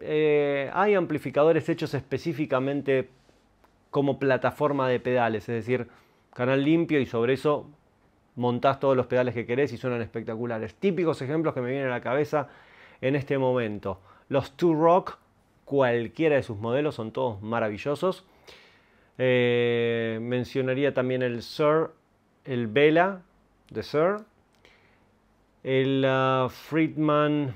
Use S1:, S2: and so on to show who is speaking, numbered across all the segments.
S1: Eh, hay amplificadores hechos específicamente como plataforma de pedales, es decir, canal limpio y sobre eso montás todos los pedales que querés y suenan espectaculares. Típicos ejemplos que me vienen a la cabeza en este momento. Los Two Rock, cualquiera de sus modelos, son todos maravillosos. Eh, mencionaría también el Sur, el Vela de Sir, el ah, Friedman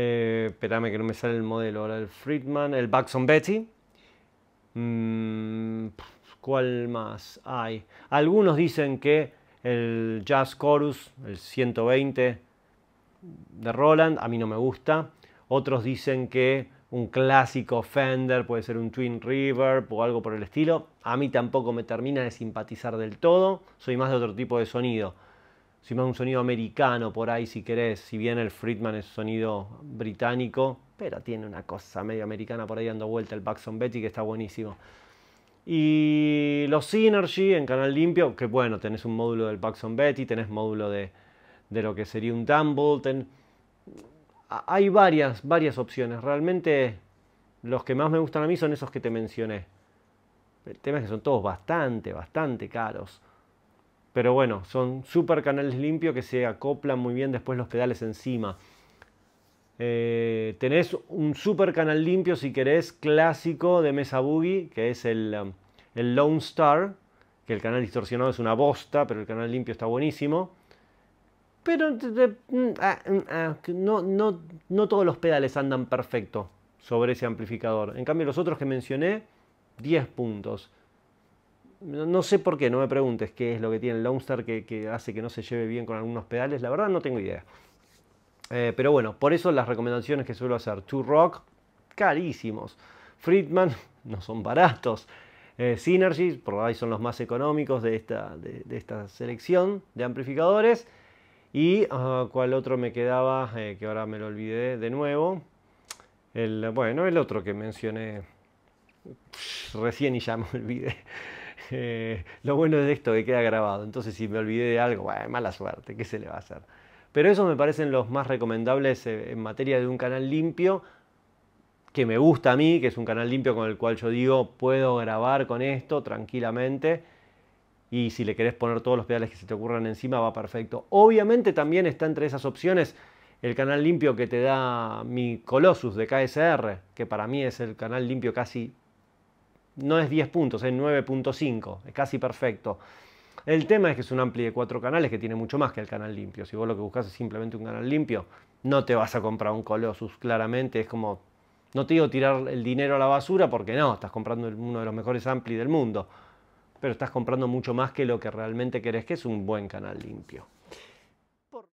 S1: eh, espérame que no me sale el modelo ahora, el Friedman, el on Betty. Mm, ¿Cuál más hay? Algunos dicen que el Jazz Chorus, el 120 de Roland, a mí no me gusta. Otros dicen que un clásico Fender puede ser un Twin Reverb o algo por el estilo. A mí tampoco me termina de simpatizar del todo. Soy más de otro tipo de sonido si más un sonido americano por ahí si querés, si bien el Friedman es sonido británico, pero tiene una cosa medio americana por ahí dando vuelta el Baxon Betty que está buenísimo. Y los Synergy en Canal Limpio, que bueno, tenés un módulo del Paxson Betty, tenés módulo de, lo que sería un Tumble, hay varias, varias opciones. Realmente los que más me gustan a mí son esos que te mencioné. El tema es que son todos bastante, bastante caros. Pero bueno, son super canales limpios que se acoplan muy bien después los pedales encima. Eh, tenés un super canal limpio si querés clásico de Mesa Boogie, que es um, el, Lone Star, que el canal distorsionado es una bosta, pero el canal limpio está buenísimo. Pero mm, ah, mm, ah, no, no todos los pedales andan perfecto sobre ese amplificador. En cambio los otros que mencioné, 10 puntos no sé por qué, no me preguntes qué es lo que tiene el Longstar que, que hace que no se lleve bien con algunos pedales, la verdad no tengo idea. Eh, pero bueno, por eso las recomendaciones que suelo hacer, Two Rock, carísimos. Friedman, no son baratos. Eh, Synergy, por ahí son los más económicos de esta, de, esta selección de amplificadores. Y ah, cuál otro me quedaba, eh, que ahora me lo olvidé de nuevo. bueno, el otro que mencioné recién y ya me olvidé. Eh, lo bueno de esto que queda grabado. Entonces, si me olvidé de algo, mala suerte, ¿qué se le va a hacer? Pero esos me parecen los más recomendables eh, en materia de un canal limpio que me gusta a mí, que es un canal limpio con el cual yo digo, puedo grabar con esto tranquilamente y si le querés poner todos los pedales que se te ocurran encima va perfecto. Obviamente también está entre esas opciones el canal limpio que te da mi Colossus de KSR, que para mí es el canal limpio casi no es 10 puntos, es 9.5, es casi perfecto. El tema es que es un ampli de cuatro canales que tiene mucho más que el canal limpio. Si vos lo que buscas es simplemente un canal limpio, no te vas a comprar un Colossus, claramente. Es como, no te digo tirar el dinero a la basura porque no, estás comprando uno de los mejores ampli del mundo. Pero estás comprando mucho más que lo que realmente querés, que es un buen canal limpio.